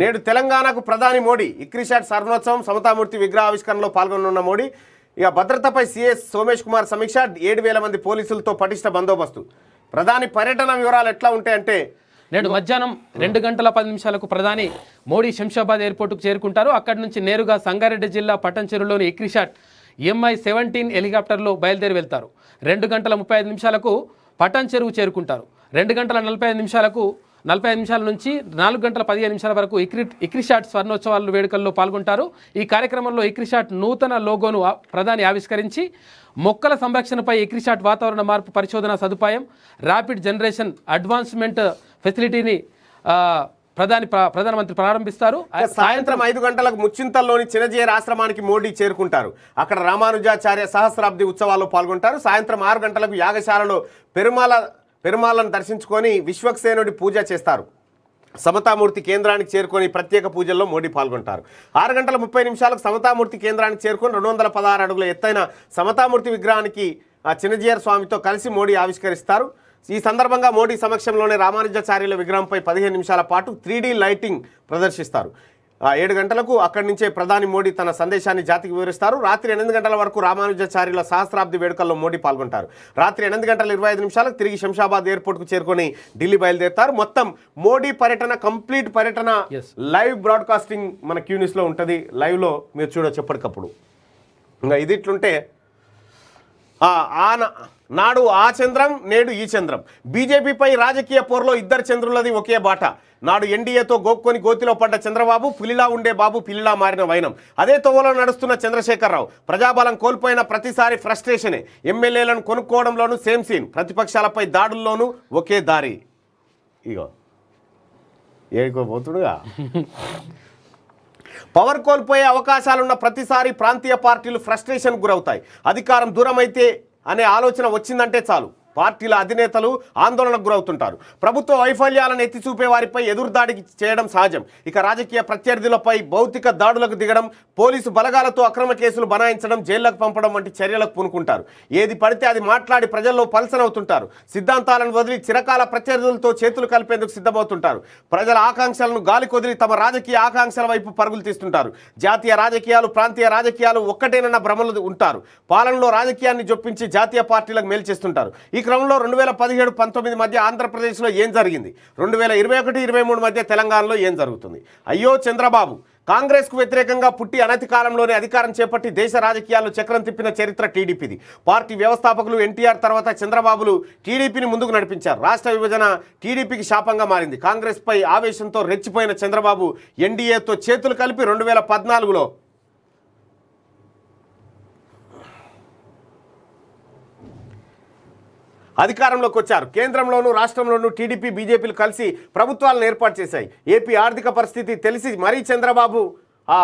నేడు తెలంగాణకు ప్రధాని మోడీ ఇక్రిషాట్ సర్వోత్సవం సమతామూర్తి విగ్రహావిష్కరణలో పాల్గొనున్న మోడీ ఇక భద్రతపై సీఎస్ సోమేష్ కుమార్ సమీక్ష ఏడు వేల మంది పోలీసులతో పటిష్ట బందోబస్తు ప్రధాని పర్యటన వివరాలు ఎట్లా ఉంటాయంటే నేడు మధ్యాహ్నం రెండు గంటల పది నిమిషాలకు ప్రధాని మోడీ శంషాబాద్ ఎయిర్పోర్టుకు చేరుకుంటారు అక్కడి నుంచి నేరుగా సంగారెడ్డి జిల్లా పట్టంచెరులోని ఇక్రిషాట్ ఎంఐ సెవెంటీన్ హెలికాప్టర్లో బయలుదేరి వెళ్తారు రెండు గంటల ముప్పై నిమిషాలకు పటాన్ చెరువు చేరుకుంటారు రెండు గంటల నలభై నిమిషాలకు నలభై నిమిషాల నుంచి నాలుగు గంటల పదిహేను నిమిషాల వరకు ఇక్రి ఇక్రిషాట్ స్వర్ణోత్సవాలు వేడుకల్లో పాల్గొంటారు ఈ కార్యక్రమంలో ఇక్రిషాట్ నూతన లోగోను ప్రధాని ఆవిష్కరించి మొక్కల సంరక్షణపై ఇక్రిషాట్ వాతావరణ మార్పు పరిశోధన సదుపాయం ర్యాపిడ్ జనరేషన్ అడ్వాన్స్మెంట్ ఫెసిలిటీని ప్రధాని ప్రధానమంత్రి ప్రారంభిస్తారు సాయంత్రం ఐదు గంటలకు ముచ్చింతల్లోని చినజీయర్ ఆశ్రమానికి మోడీ చేరుకుంటారు అక్కడ రామానుజాచార్య సహస్రాబ్ది ఉత్సవాల్లో పాల్గొంటారు సాయంత్రం ఆరు గంటలకు యాగశాలలో పెరుమాల పెరుమాళ్ళను దర్శించుకొని విశ్వక్సేనుడి పూజ చేస్తారు సమతామూర్తి కేంద్రానికి చేరుకొని ప్రత్యేక పూజల్లో మోడీ పాల్గొంటారు ఆరు గంటల ముప్పై నిమిషాలకు సమతామూర్తి కేంద్రానికి చేరుకొని రెండు వందల పదహారు అడుగుల ఎత్తైన సమతామూర్తి విగ్రహానికి చిన్నజీయర్ స్వామితో కలిసి మోడీ ఆవిష్కరిస్తారు ఈ సందర్భంగా మోడీ సమక్షంలోనే రామానుజాచార్యుల విగ్రహంపై పదిహేను నిమిషాల పాటు త్రీ లైటింగ్ ప్రదర్శిస్తారు ఏడు గంటలకు అక్కడి నుంచే ప్రధాని మోడీ తన సందేశాన్ని జాతికి వివరిస్తారు రాత్రి ఎనిమిది గంటల వరకు రామానుజాచార్యుల సహస్రాబ్ది వేడుకల్లో మోడీ పాల్గొంటారు రాత్రి ఎనిమిది గంటల ఇరవై ఐదు నిమిషాలకు తిరిగి శంషాబాద్ ఎయిర్పోర్ట్కు చేరుకొని ఢిల్లీ బయలుదేరుతారు మొత్తం మోడీ పర్యటన కంప్లీట్ పర్యటన లైవ్ బ్రాడ్కాస్టింగ్ మన క్యూనిస్లో ఉంటుంది లైవ్లో మీరు చూడొచ్చు ఎప్పటికప్పుడు ఇంకా ఇది ఇట్లుంటే ఆన నాడు ఆ చంద్రం నేడు ఈ చంద్రం బీజేపీపై రాజకీయ పోరులో ఇద్దరు చంద్రులది ఒకే బాట నాడు ఎన్డీఏతో గోక్కొని గోతిలో పడ్డ చంద్రబాబు పులిలా ఉండే బాబు పిల్లిలా మారిన వైనం అదే తోవలో నడుస్తున్న చంద్రశేఖరరావు ప్రజాబలం కోల్పోయిన ప్రతిసారి ఫ్రస్ట్రేషనే ఎమ్మెల్యేలను కొనుక్కోవడంలోనూ సేమ్ సీన్ ప్రతిపక్షాలపై దాడుల్లోనూ ఒకే దారి ఇగో ఏడుకోబోతుడుగా పవర్ కోల్పోయే అవకాశాలున్న ప్రతిసారి ప్రాంతీయ పార్టీలు ఫ్రస్ట్రేషన్ గురవుతాయి అధికారం దూరమైతే అనే ఆలోచన వచ్చిందంటే చాలు పార్టీల అధినేతలు ఆందోళనకు గురవుతుంటారు ప్రభుత్వ వైఫల్యాలను ఎత్తి చూపే వారిపై ఎదురుదాడి చేయడం సహజం ఇక రాజకీయ ప్రత్యర్థులపై భౌతిక దాడులకు దిగడం పోలీసు బలగాలతో అక్రమ కేసులు బనాయించడం జైళ్లకు పంపడం వంటి చర్యలకు పూనుకుంటారు ఏది పడితే అది మాట్లాడి ప్రజల్లో పలసనవుతుంటారు సిద్ధాంతాలను వదిలి చిరకాల ప్రత్యర్థులతో చేతులు కలిపేందుకు సిద్ధమవుతుంటారు ప్రజల ఆకాంక్షలను గాలికొదిలి తమ రాజకీయ ఆకాంక్షల వైపు పరుగులు తీస్తుంటారు జాతీయ రాజకీయాలు ప్రాంతీయ రాజకీయాలు ఒక్కటేనన్న భ్రమలు ఉంటారు పాలనలో రాజకీయాన్ని జొప్పించి జాతీయ పార్టీలకు మేలు చేస్తుంటారు ఈ క్రమంలో రెండు వేల పదిహేడు పంతొమ్మిది మధ్య ఆంధ్రప్రదేశ్లో ఏం జరిగింది రెండు వేల ఇరవై ఒకటి ఇరవై మూడు మధ్య తెలంగాణలో ఏం జరుగుతుంది అయ్యో చంద్రబాబు కాంగ్రెస్కు వ్యతిరేకంగా పుట్టి అనతి కాలంలోనే అధికారం చేపట్టి దేశ రాజకీయాల్లో చక్రం తిప్పిన చరిత్ర టీడీపీది పార్టీ వ్యవస్థాపకులు ఎన్టీఆర్ తర్వాత చంద్రబాబులు టీడీపీని ముందుకు నడిపించారు రాష్ట్ర విభజన టీడీపీకి శాపంగా మారింది కాంగ్రెస్పై ఆవేశంతో రెచ్చిపోయిన చంద్రబాబు ఎన్డీఏతో చేతులు కలిపి రెండు వేల పద్నాలుగులో అధికారంలోకి వచ్చారు కేంద్రంలోనూ రాష్ట్రంలోనూ టీడీపీ బీజేపీలు కలిసి ప్రభుత్వాలను ఏర్పాటు చేశాయి ఏపీ ఆర్థిక పరిస్థితి తెలిసి మరీ చంద్రబాబు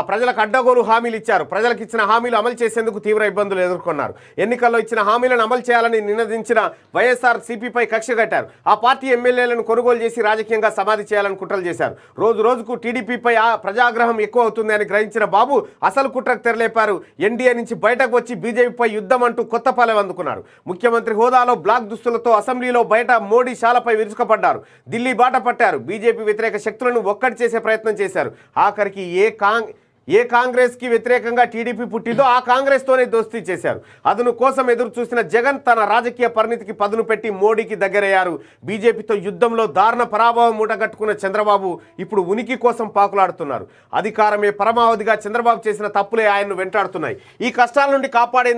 ప్రజలకు అడ్డగోలు హామీలు ఇచ్చారు ప్రజలకు ఇచ్చిన హామీలు అమలు చేసేందుకు తీవ్ర ఇబ్బందులు ఎదుర్కొన్నారు ఎన్నికల్లో ఇచ్చిన హామీలను అమలు చేయాలని నినదించిన వైఎస్ఆర్ సిపిపై కక్ష కట్టారు ఆ పార్టీ ఎమ్మెల్యేలను కొనుగోలు చేసి రాజకీయంగా సమాధి చేయాలని కుట్రలు చేశారు రోజు రోజుకు టీడీపీపై ఆ ప్రజాగ్రహం ఎక్కువ అవుతుంది అని గ్రహించిన బాబు అసలు కుట్రకు తెరలేపారు ఎన్డీఏ నుంచి బయటకు వచ్చి బీజేపీపై యుద్ధం అంటూ కొత్త పాలెం అందుకున్నారు ముఖ్యమంత్రి హోదాలో బ్లాక్ దుస్తులతో అసెంబ్లీలో బయట మోడీ శాలపై విరుచుకపడ్డారు ఢిల్లీ బాట పట్టారు బీజేపీ వ్యతిరేక శక్తులను ఒక్కటి చేసే ప్రయత్నం చేశారు ఆఖరికి ఏ కాంగ్ ఏ కాంగ్రెస్కి వ్యతిరేకంగా టీడీపీ పుట్టిందో ఆ కాంగ్రెస్తోనే దోస్తీ చేశారు అతను కోసం ఎదురు చూసిన జగన్ తన రాజకీయ పరిణితికి పదును పెట్టి మోడీకి దగ్గరయ్యారు బీజేపీతో యుద్ధంలో దారుణ పరాభవం మూటగట్టుకున్న చంద్రబాబు ఇప్పుడు ఉనికి కోసం పాకులాడుతున్నారు అధికారమే పరమావధిగా చంద్రబాబు చేసిన తప్పులే ఆయన్ను వెంటాడుతున్నాయి ఈ కష్టాల నుండి కాపాడే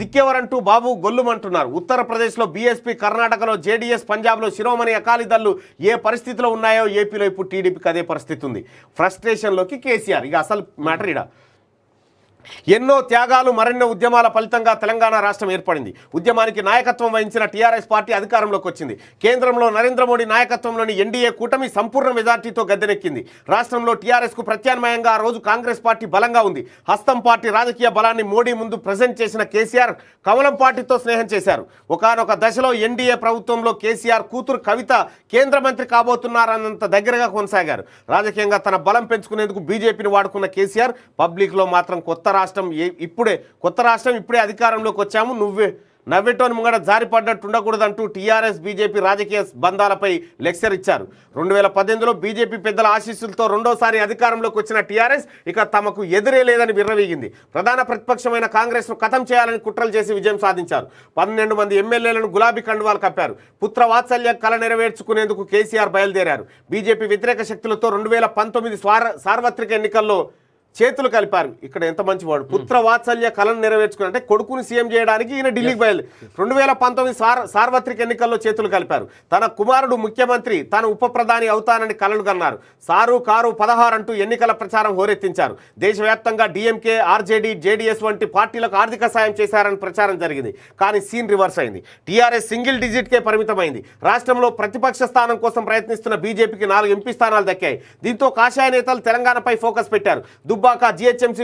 దిక్కేవరంటూ బాబు గొల్లుమంటున్నారు ఉత్తరప్రదేశ్లో బీఎస్పీ కర్ణాటకలో జేడీఎస్ పంజాబ్లో శిరోమణి అకాలీదళ్ళు ఏ పరిస్థితిలో ఉన్నాయో ఏపీలో ఇప్పుడు టీడీపీకి అదే పరిస్థితి ఉంది ఫ్రస్ట్రేషన్లోకి కేసీఆర్ ఇక అసలు Madrid. ఎన్నో త్యాగాలు మరెన్నో ఉద్యమాల ఫలితంగా తెలంగాణ రాష్ట్రం ఏర్పడింది ఉద్యమానికి నాయకత్వం వహించిన టీఆర్ఎస్ పార్టీ అధికారంలోకి వచ్చింది కేంద్రంలో నరేంద్ర మోడీ నాయకత్వంలోని ఎన్డీఏ కూటమి సంపూర్ణ మెజార్టీతో గద్దెనెక్కింది రాష్ట్రంలో టీఆర్ఎస్ కు ప్రత్యామ్నాయంగా ఆ రోజు కాంగ్రెస్ పార్టీ బలంగా ఉంది హస్తం పార్టీ రాజకీయ బలాన్ని మోడీ ముందు ప్రజెంట్ చేసిన కేసీఆర్ కమలం పార్టీతో స్నేహం చేశారు ఒకనొక దశలో ఎన్డీఏ ప్రభుత్వంలో కేసీఆర్ కూతురు కవిత కేంద్ర మంత్రి కాబోతున్నారన్నంత దగ్గరగా కొనసాగారు రాజకీయంగా తన బలం పెంచుకునేందుకు బీజేపీని వాడుకున్న కేసీఆర్ పబ్లిక్లో మాత్రం కొత్త రాష్ట్రం ఇప్పుడే కొత్త రాష్ట్రం ఇప్పుడే అధికారంలోకి వచ్చాము నువ్వే నవ్వెటోని ముంగడ జారిపడ్డట్టు ఉండకూడదంటూ టీఆర్ఎస్ బీజేపీ రాజకీయ బంధాలపై లెక్చర్ ఇచ్చారు రెండు వేల పద్దెనిమిదిలో బీజేపీ పెద్దల ఆశీస్సులతో రెండోసారి అధికారంలోకి వచ్చిన టీఆర్ఎస్ ఇక తమకు ఎదురే లేదని విర్రవీగింది ప్రధాన ప్రతిపక్షమైన కాంగ్రెస్ను కథం చేయాలని కుట్రలు చేసి విజయం సాధించారు పన్నెండు మంది ఎమ్మెల్యేలను గులాబీ కండువాలు కప్పారు పుత్ర వాత్సల్య కళ నెరవేర్చుకునేందుకు కేసీఆర్ బయలుదేరారు బీజేపీ వ్యతిరేక శక్తులతో రెండు వేల పంతొమ్మిది సార్వత్రిక ఎన్నికల్లో చేతులు కలిపారు ఇక్కడ ఎంత మంచివాడు పుత్ర వాత్సల్య కళను నెరవేర్చుకుని అంటే కొడుకుని సీఎం చేయడానికి ఈయన ఢిల్లీకి బయలు రెండు వేల పంతొమ్మిది సార్వత్రిక ఎన్నికల్లో చేతులు కలిపారు తన కుమారుడు ముఖ్యమంత్రి తాను ఉప ప్రధాని అవుతానని కలలు కన్నారు సారు కారు పదహారు అంటూ ఎన్నికల ప్రచారం హోరెత్తించారు దేశవ్యాప్తంగా డిఎంకే ఆర్జేడీ జేడీఎస్ వంటి పార్టీలకు ఆర్థిక సాయం చేశారని ప్రచారం జరిగింది కానీ సీన్ రివర్స్ అయింది టీఆర్ఎస్ సింగిల్ డిజిట్కే పరిమితమైంది రాష్ట్రంలో ప్రతిపక్ష స్థానం కోసం ప్రయత్నిస్తున్న బీజేపీకి నాలుగు ఎంపీ స్థానాలు దక్కాయి దీంతో కాషాయ నేతలు తెలంగాణపై ఫోకస్ పెట్టారు దుబ్బాక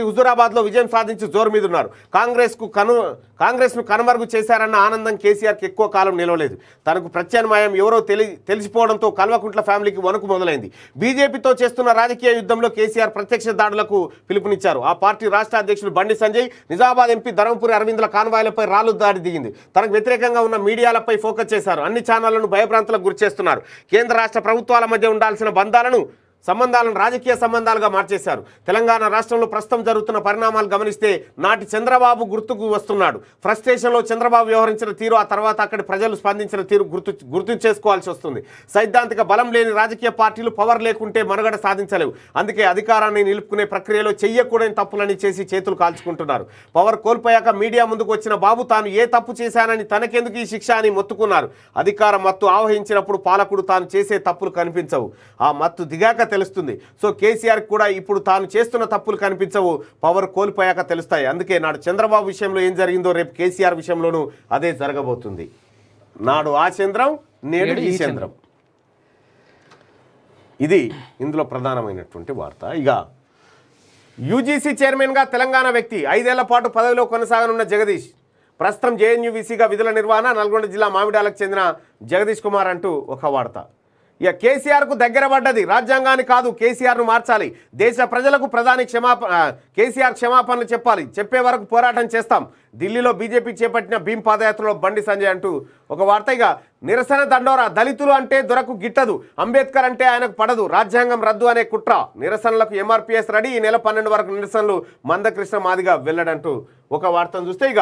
హుజూరాబాద్ లో విజయం సాధించి జోరు మీద ఉన్నారు కాంగ్రెస్కు కను కాంగ్రెస్ను కనుమరుగు చేశారన్న ఆనందం కేసీఆర్కి ఎక్కువ కాలం నిలవలేదు తనకు ప్రత్యామ్నాయం ఎవరో తెలి తెలిసిపోవడంతో కల్వకుంట్ల ఫ్యామిలీకి వణుకు మొదలైంది బీజేపీతో చేస్తున్న రాజకీయ యుద్ధంలో కేసీఆర్ ప్రత్యక్ష దాడులకు పిలుపునిచ్చారు ఆ పార్టీ రాష్ట్ర అధ్యక్షుడు బండి సంజయ్ నిజామాబాద్ ఎంపీ ధర్మపురి అరవిందుల కాన్వాయిలపై రాళ్ళు దాడి దిగింది తనకు వ్యతిరేకంగా ఉన్న మీడియాలపై ఫోకస్ చేశారు అన్ని ఛానళ్లను భయభ్రాంతులకు గురిచేస్తున్నారు కేంద్ర రాష్ట్ర ప్రభుత్వాల మధ్య ఉండాల్సిన బంధాలను సంబంధాలను రాజకీయ సంబంధాలుగా మార్చేశారు తెలంగాణ రాష్ట్రంలో ప్రస్తుతం జరుగుతున్న పరిణామాలు గమనిస్తే నాటి చంద్రబాబు గుర్తుకు వస్తున్నాడు ఫ్రస్ట్రేషన్లో చంద్రబాబు వ్యవహరించిన తీరు ఆ తర్వాత అక్కడి ప్రజలు స్పందించిన తీరు గుర్తు గుర్తు చేసుకోవాల్సి వస్తుంది సైద్ధాంతిక బలం లేని రాజకీయ పార్టీలు పవర్ లేకుంటే మనుగడ సాధించలేవు అందుకే అధికారాన్ని నిలుపుకునే ప్రక్రియలో చెయ్యకూడని తప్పులని చేసి చేతులు కాల్చుకుంటున్నారు పవర్ కోల్పోయాక మీడియా ముందుకు వచ్చిన బాబు తాను ఏ తప్పు చేశానని తనకెందుకు ఈ శిక్ష అని మొత్తుకున్నారు అధికార మత్తు ఆవహించినప్పుడు పాలకుడు తాను చేసే తప్పులు కనిపించవు ఆ మత్తు దిగాక తెలుస్తుంది సో కేసీఆర్ కూడా ఇప్పుడు తాను చేస్తున్న తప్పులు కనిపించవు పవర్ కోల్పోయాక తెలుస్తాయి అందుకే నాడు చంద్రబాబు విషయంలో ఏం జరిగిందో రేపు కేసీఆర్ విషయంలోనూ అదే జరగబోతుంది నాడు ఆ చంద్రం నేడు ఈ చంద్రం ఇది ఇందులో ప్రధానమైనటువంటి వార్త ఇక యూజీసీ చైర్మన్గా తెలంగాణ వ్యక్తి ఐదేళ్ల పాటు పదవిలో కొనసాగనున్న జగదీష్ ప్రస్తుతం జేఎన్యూవీసీగా విధుల నిర్వహణ నల్గొండ జిల్లా మామిడాలకు చెందిన జగదీష్ కుమార్ అంటూ ఒక వార్త ఇక కేసీఆర్కు దగ్గర పడ్డది రాజ్యాంగాన్ని కాదు కేసీఆర్ను మార్చాలి దేశ ప్రజలకు ప్రధాని క్షమాపణ కేసీఆర్ క్షమాపణలు చెప్పాలి చెప్పే వరకు పోరాటం చేస్తాం ఢిల్లీలో బీజేపీ చేపట్టిన భీం పాదయాత్రలో బండి సంజయ్ అంటూ ఒక వార్త ఇక నిరసన దండోరా దళితులు అంటే దొరకు గిట్టదు అంబేద్కర్ అంటే ఆయనకు పడదు రాజ్యాంగం రద్దు అనే కుట్ర నిరసనలకు ఎంఆర్పీఎస్ రెడీ ఈ నెల పన్నెండు వరకు నిరసనలు మందకృష్ణ మాదిగా వెళ్ళడంటూ ఒక వార్తను చూస్తే ఇక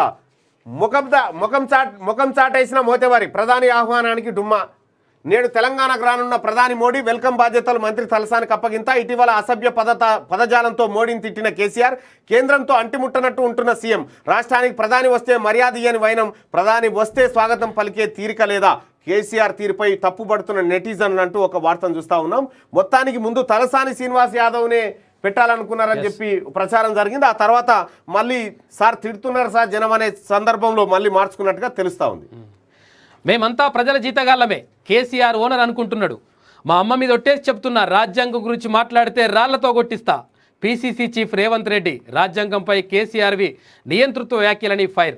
ముఖం ముఖం చాట్ ముఖం చాటేసిన మోతేవారి ప్రధాని ఆహ్వానానికి డుమ్మా నేడు తెలంగాణకు రానున్న ప్రధాని మోడీ వెల్కమ్ బాధ్యతలు మంత్రి తలసానికి అప్పగింత ఇటీవల అసభ్య పదత పదజాలంతో మోడీని తిట్టిన కేసీఆర్ కేంద్రంతో అంటిముట్టనట్టు ఉంటున్న సీఎం రాష్ట్రానికి ప్రధాని వస్తే మర్యాద ఇయ్యని వైనం ప్రధాని వస్తే స్వాగతం పలికే తీరిక లేదా కేసీఆర్ తీరుపై తప్పుపడుతున్న నెటిజన్లు అంటూ ఒక వార్తను చూస్తూ ఉన్నాం మొత్తానికి ముందు తలసాని శ్రీనివాస్ యాదవ్నే పెట్టాలనుకున్నారని చెప్పి ప్రచారం జరిగింది ఆ తర్వాత మళ్ళీ సార్ తిడుతున్నారు సార్ జనం అనే సందర్భంలో మళ్ళీ మార్చుకున్నట్టుగా తెలుస్తూ ఉంది hmm. మేమంతా ప్రజల జీతగాళ్ళమే కేసీఆర్ ఓనర్ అనుకుంటున్నాడు మా అమ్మ మీద ఒట్టేసి చెప్తున్నా రాజ్యాంగం గురించి మాట్లాడితే రాళ్లతో కొట్టిస్తా పీసీసీ చీఫ్ రేవంత్ రెడ్డి రాజ్యాంగంపై కేసీఆర్వి నియంతృత్వ వ్యాఖ్యలని ఫైర్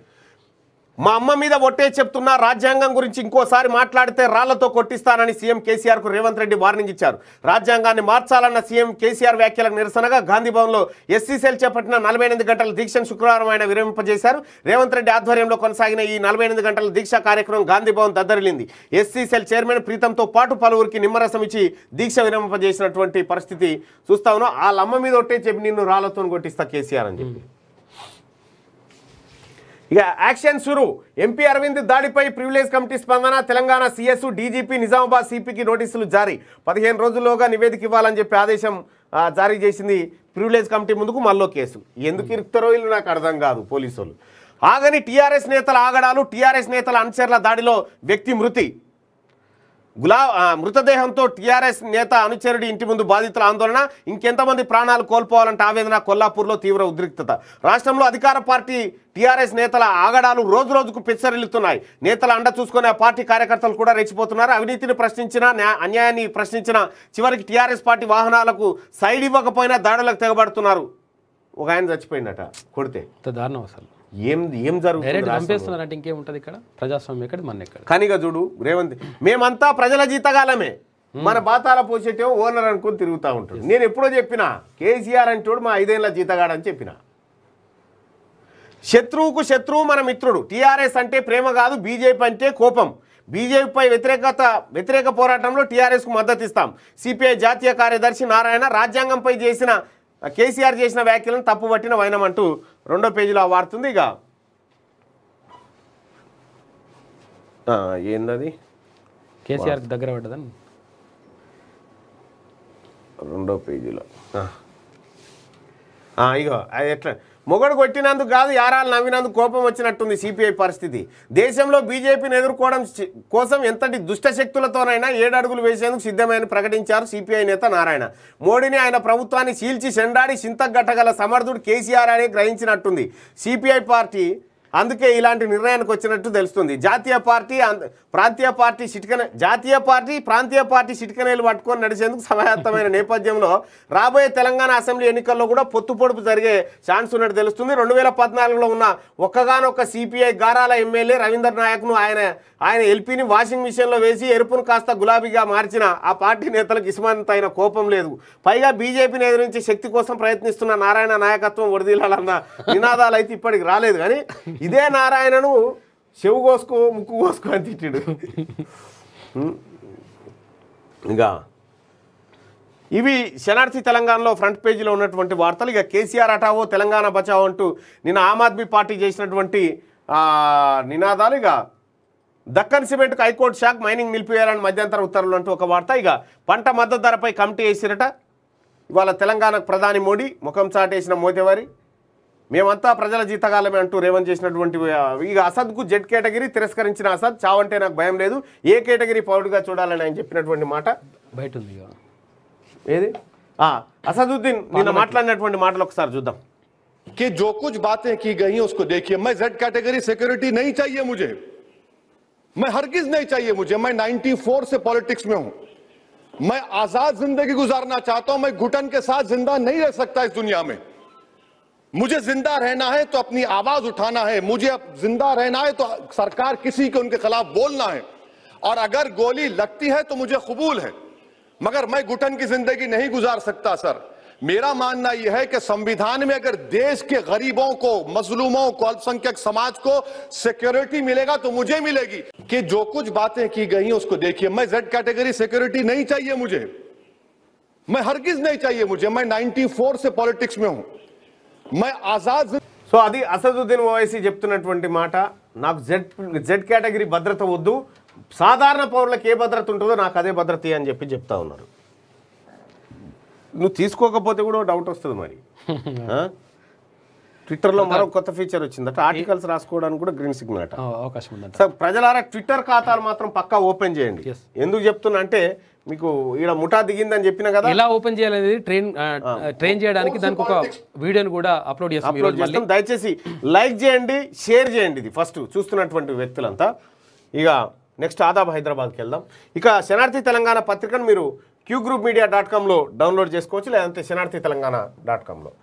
మా అమ్మ మీద ఒట్టే చెప్తున్నా రాజ్యాంగం గురించి ఇంకోసారి మాట్లాడితే రాళ్లతో కొట్టిస్తానని సీఎం కు రేవంత్ రెడ్డి వార్నింగ్ ఇచ్చారు రాజ్యాంగాన్ని మార్చాలన్న సీఎం కేసీఆర్ వ్యాఖ్యలకు నిరసనగా గాంధీభవన్లో ఎస్సీ సెల్ చేపట్టిన నలభై గంటల దీక్షను శుక్రవారం ఆయన విరమింపజేశారు రేవంత్ రెడ్డి ఆధ్వర్యంలో కొనసాగిన ఈ నలభై గంటల దీక్ష కార్యక్రమం గాంధీభవన్ దద్దరిలింది ఎస్సీ సెల్ చైర్మన్ ప్రీతంతో పాటు పలువురికి నిమ్మరసం ఇచ్చి దీక్ష విరమింపజేసినటువంటి పరిస్థితి చూస్తా ఉన్నా వాళ్ళ అమ్మ మీద ఒట్టే చెప్పి నిన్ను రాళ్లతో కొట్టిస్తా కేసీఆర్ అని చెప్పి ఇక యాక్షన్ సురు ఎంపీ అరవింద్ దాడిపై ప్రివిలేజ్ కమిటీ స్పందన తెలంగాణ సీఎస్ డీజీపీ నిజామాబాద్ సిపికి నోటీసులు జారీ పదిహేను రోజుల్లోగా నివేదిక ఇవ్వాలని చెప్పి ఆదేశం జారీ చేసింది ప్రివిలేజ్ కమిటీ ముందుకు మళ్ళీ కేసు ఎందుకు hmm. ఇరుక్తారో ఇల్లు నాకు అర్థం కాదు పోలీసులు ఆగని టీఆర్ఎస్ నేతల ఆగడాలు టీఆర్ఎస్ నేతల అన్సర్ల దాడిలో వ్యక్తి మృతి గులా మృతదేహంతో టీఆర్ఎస్ నేత అనుచరుడి ఇంటి ముందు బాధితుల ఆందోళన ఇంకెంతమంది ప్రాణాలు కోల్పోవాలంటే ఆవేదన కొల్లాపూర్లో తీవ్ర ఉద్రిక్తత రాష్ట్రంలో అధికార పార్టీ టీఆర్ఎస్ నేతల ఆగడాలు రోజు రోజుకు పెచ్చరిల్లుతున్నాయి నేతల అండ చూసుకునే పార్టీ కార్యకర్తలు కూడా రెచ్చిపోతున్నారు అవినీతిని ప్రశ్నించిన అన్యాయాన్ని ప్రశ్నించిన చివరికి టీఆర్ఎస్ పార్టీ వాహనాలకు సైడ్ ఇవ్వకపోయినా దాడులకు తెగబడుతున్నారు ఒక ఆయన చచ్చిపోయిందట కొడితే దారుణం అసలు ఏం ఏం జరుగుతుంది ఇంకేముంటది ఇక్కడ ప్రజాస్వామ్యం ఎక్కడ మన ఎక్కడ చూడు రేవంత్ మేమంతా ప్రజల జీతగాలమే hmm. మన బాతాల పోసేటో ఓనర్ అనుకుని తిరుగుతూ ఉంటాడు నేను ఎప్పుడో చెప్పిన కేసీఆర్ అని చూడు మా ఐదేళ్ళ జీతగాడని చెప్పిన శత్రువుకు శత్రువు మన మిత్రుడు టీఆర్ఎస్ అంటే ప్రేమ కాదు బీజేపీ అంటే కోపం బీజేపీపై వ్యతిరేకత వ్యతిరేక పోరాటంలో టీఆర్ఎస్కు మద్దతు ఇస్తాం సిపిఐ జాతీయ కార్యదర్శి నారాయణ రాజ్యాంగంపై చేసిన కేసీఆర్ చేసిన వ్యాఖ్యలను తప్పుబట్టిన వైనం అంటూ రెండో పేజీలో ఆ వార్త ఉంది ఇక ఏందది కేసీఆర్ దగ్గర పడ్డదండి రెండో పేజీలో ఇగో అది ఎట్లా మొగడు కొట్టినందుకు కాదు యారాలు నవ్వినందుకు కోపం వచ్చినట్టుంది సిపిఐ పరిస్థితి దేశంలో బీజేపీని ఎదుర్కోవడం కోసం ఎంతటి దుష్టశక్తులతోనైనా ఏడడుగులు వేసేందుకు సిద్ధమైన ప్రకటించారు సిపిఐ నేత నారాయణ మోడీని ఆయన ప్రభుత్వాన్ని చీల్చి సెండాడి చింతగట్టగల సమర్థుడు కేసీఆర్ అని గ్రహించినట్టుంది సిపిఐ పార్టీ అందుకే ఇలాంటి నిర్ణయానికి వచ్చినట్టు తెలుస్తుంది జాతీయ పార్టీ ప్రాంతీయ పార్టీ చిటికన జాతీయ పార్టీ ప్రాంతీయ పార్టీ చిటికనేలు పట్టుకొని నడిచేందుకు సమాయత్తమైన నేపథ్యంలో రాబోయే తెలంగాణ అసెంబ్లీ ఎన్నికల్లో కూడా పొత్తు పొడుపు జరిగే ఛాన్స్ ఉన్నట్టు తెలుస్తుంది రెండు వేల పద్నాలుగులో ఉన్న ఒక్కగానొక్క సిపిఐ గారాల ఎమ్మెల్యే రవీందర్ నాయక్ను ఆయన ఆయన ఎల్పీని వాషింగ్ మిషన్లో వేసి ఎరుపును కాస్త గులాబీగా మార్చిన ఆ పార్టీ నేతలకు ఇసుమంత కోపం లేదు పైగా బీజేపీని ఎదురించే శక్తి కోసం ప్రయత్నిస్తున్న నారాయణ నాయకత్వం వరదీలాలన్న నినాదాలు అయితే ఇప్పటికి రాలేదు కానీ ఇదే నారాయణను చెవు కోసుకో ముక్కు కోసుకో అని తిట్టాడు ఇంకా ఇవి శనార్థి తెలంగాణలో ఫ్రంట్ పేజీలో ఉన్నటువంటి వార్తలు ఇక కేసీఆర్ అటావో తెలంగాణ బచావో అంటూ నిన్న ఆమ్ ఆద్మీ పార్టీ చేసినటువంటి నినాదాలు ఇక దక్కన్ సిమెంట్కు హైకోర్టు షాక్ మైనింగ్ నిలిపివేయాలని మధ్యంతర ఉత్తర్వులు అంటూ ఒక వార్త ఇక పంట మద్దతు ధరపై కమిటీ వేసిరట ఇవాళ తెలంగాణకు ప్రధాని మోడీ ముఖం చాటేసిన మోదీవారి మేమంతా ప్రజల జీతగాలమే అంటూ రేవంజ్ చేసినటువంటి ఇక అసదుకు జెడ్ కేటగిరీ తరిస్కరించిన అసద్ చావ అంటే నాకు భయం లేదు ఏ కేటగిరీ పౌరుడిగా చూడాలని నేను చెప్పినటువంటి మాట బయట ఉందిగా ఏది ఆ అసదుద్దీన్ నిన్న మాట్లాడినటువంటి మాటలు ఒకసారి చూద్దాం కి జో కుచ్ బాతే కీ గయీ హు ఉస్కో దేఖియే మై జెడ్ కేటగిరీ సెక్యూరిటీ నహీ చాయీయే ముజే మై హర్ గిజ్ నహీ చాయీయే ముజే మై 94 సే పొలిటిక్స్ మే హు మై ఆజాద్ జిందగీ గుజార్నా చాhta హు మై గుటన్ కే సాత్ జిందా నహీ రహ సక్తా ఇస్ దునియా మే मुझे जिंदा रहना है तो अपनी आवाज उठाना है मुझे जिंदा रहना है तो सरकार किसी के उनके खिलाफ बोलना है और अगर गोली लगती है तो मुझे कबूल है मगर मैं घुटन की जिंदगी नहीं गुजार सकता सर मेरा मानना यह है कि संविधान में अगर देश के गरीबों को मजलूमों को अल्पसंख्यक समाज को सिक्योरिटी मिलेगा तो मुझे मिलेगी कि जो कुछ बातें की गई उसको देखिए मैं जेड कैटेगरी सिक्योरिटी नहीं चाहिए मुझे मैं हरगिज नहीं चाहिए मुझे मैं 94 से पॉलिटिक्स में हूं సో అది అసదుద్దీన్ ఓవైసీ చెప్తున్నటువంటి మాట నాకు జెడ్ జెడ్ కేటగిరీ భద్రత వద్దు సాధారణ పౌరులకు ఏ భద్రత ఉంటుందో నాకు అదే భద్రత అని చెప్పి చెప్తా ఉన్నారు నువ్వు తీసుకోకపోతే కూడా డౌట్ వస్తుంది మరి ట్విట్టర్లో మరో కొత్త ఫీచర్ వచ్చిందట ఆర్టికల్స్ రాసుకోవడానికి కూడా గ్రీన్ సిగ్నల్ అట అవకాశం ఉందంట సార్ ప్రజలారా ట్విట్టర్ ఖాతాలు మాత్రం పక్కా ఓపెన్ చేయండి ఎందుకు చెప్తున్నా అంటే మీకు ఈడ ముఠా దిగిందని చెప్పిన కదా ఎలా ఓపెన్ చేయాలనేది ట్రైన్ ట్రైన్ చేయడానికి దానికి ఒక వీడియోని కూడా అప్లోడ్ చేస్తాం దయచేసి లైక్ చేయండి షేర్ చేయండి ఇది ఫస్ట్ చూస్తున్నటువంటి వ్యక్తులంతా ఇక నెక్స్ట్ ఆదాబ్ హైదరాబాద్కి వెళ్దాం ఇక శనార్థి తెలంగాణ పత్రికను మీరు క్యూ గ్రూప్ మీడియా డాట్ కామ్లో డౌన్లోడ్ చేసుకోవచ్చు లేదంటే శనార్థి తెలంగాణ డాట్ కామ్లో